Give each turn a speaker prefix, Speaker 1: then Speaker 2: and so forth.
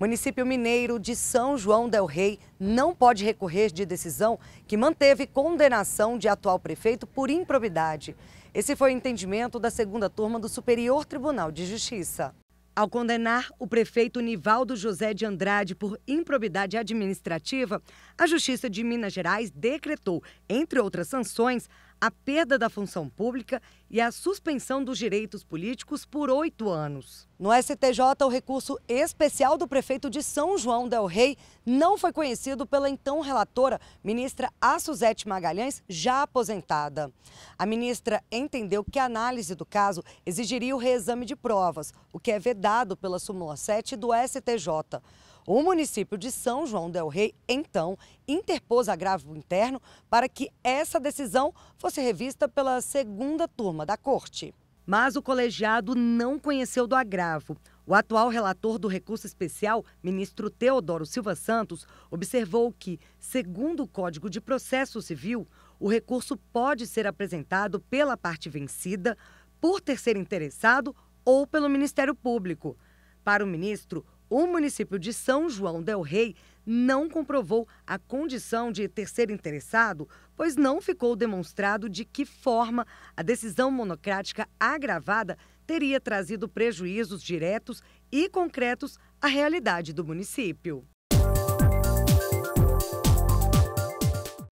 Speaker 1: Município mineiro de São João del Rei não pode recorrer de decisão que manteve condenação de atual prefeito por improbidade. Esse foi o entendimento da segunda turma do Superior Tribunal de Justiça. Ao condenar o prefeito Nivaldo José de Andrade por improbidade administrativa, a Justiça de Minas Gerais decretou, entre outras sanções, a perda da função pública e a suspensão dos direitos políticos por oito anos. No STJ, o recurso especial do prefeito de São João Del Rei não foi conhecido pela então relatora, ministra Assuzete Magalhães, já aposentada. A ministra entendeu que a análise do caso exigiria o reexame de provas, o que é vedado pela súmula 7 do STJ. O município de São João del Rei, então, interpôs agravo interno para que essa decisão fosse revista pela segunda turma da corte. Mas o colegiado não conheceu do agravo. O atual relator do recurso especial, ministro Teodoro Silva Santos, observou que, segundo o Código de Processo Civil, o recurso pode ser apresentado pela parte vencida, por terceiro interessado ou pelo Ministério Público. Para o ministro, o município de São João del Rei não comprovou a condição de terceiro interessado, pois não ficou demonstrado de que forma a decisão monocrática agravada teria trazido prejuízos diretos e concretos à realidade do município.